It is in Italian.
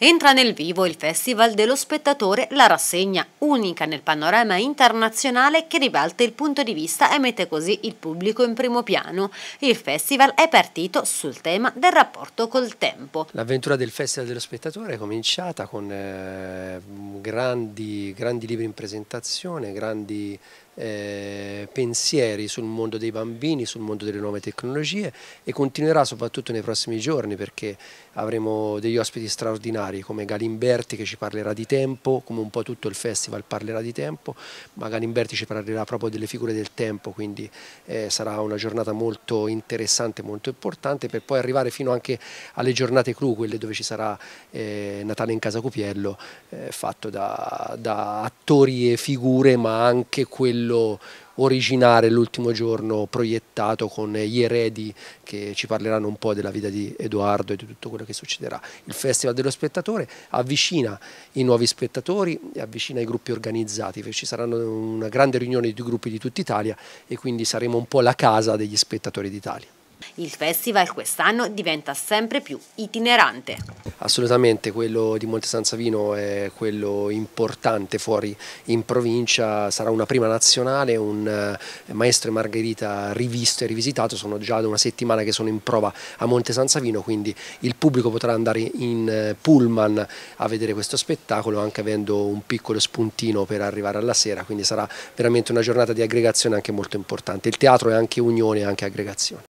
entra nel vivo il Festival dello Spettatore, la rassegna unica nel panorama internazionale che ribalta il punto di vista e mette così il pubblico in primo piano. Il festival è partito sul tema del rapporto col tempo. L'avventura del Festival dello Spettatore è cominciata con eh, grandi, grandi libri in presentazione, grandi eh, pensieri sul mondo dei bambini, sul mondo delle nuove tecnologie e continuerà soprattutto nei prossimi giorni perché avremo degli ospiti straordinari come Galimberti che ci parlerà di tempo, come un po' tutto il festival parlerà di tempo, ma Galimberti ci parlerà proprio delle figure del tempo, quindi eh, sarà una giornata molto interessante, molto importante per poi arrivare fino anche alle giornate clou, quelle dove ci sarà eh, Natale in Casa Cupiello, eh, fatto da, da attori e figure ma anche quello quello originare l'ultimo giorno proiettato con gli eredi che ci parleranno un po' della vita di Edoardo e di tutto quello che succederà. Il Festival dello Spettatore avvicina i nuovi spettatori e avvicina i gruppi organizzati, ci saranno una grande riunione di gruppi di tutta Italia e quindi saremo un po' la casa degli spettatori d'Italia. Il festival quest'anno diventa sempre più itinerante. Assolutamente, quello di Monte San Savino è quello importante fuori in provincia, sarà una prima nazionale, un eh, maestro e Margherita rivisto e rivisitato, sono già da una settimana che sono in prova a Monte San Savino, quindi il pubblico potrà andare in eh, pullman a vedere questo spettacolo anche avendo un piccolo spuntino per arrivare alla sera, quindi sarà veramente una giornata di aggregazione anche molto importante. Il teatro è anche unione e anche aggregazione.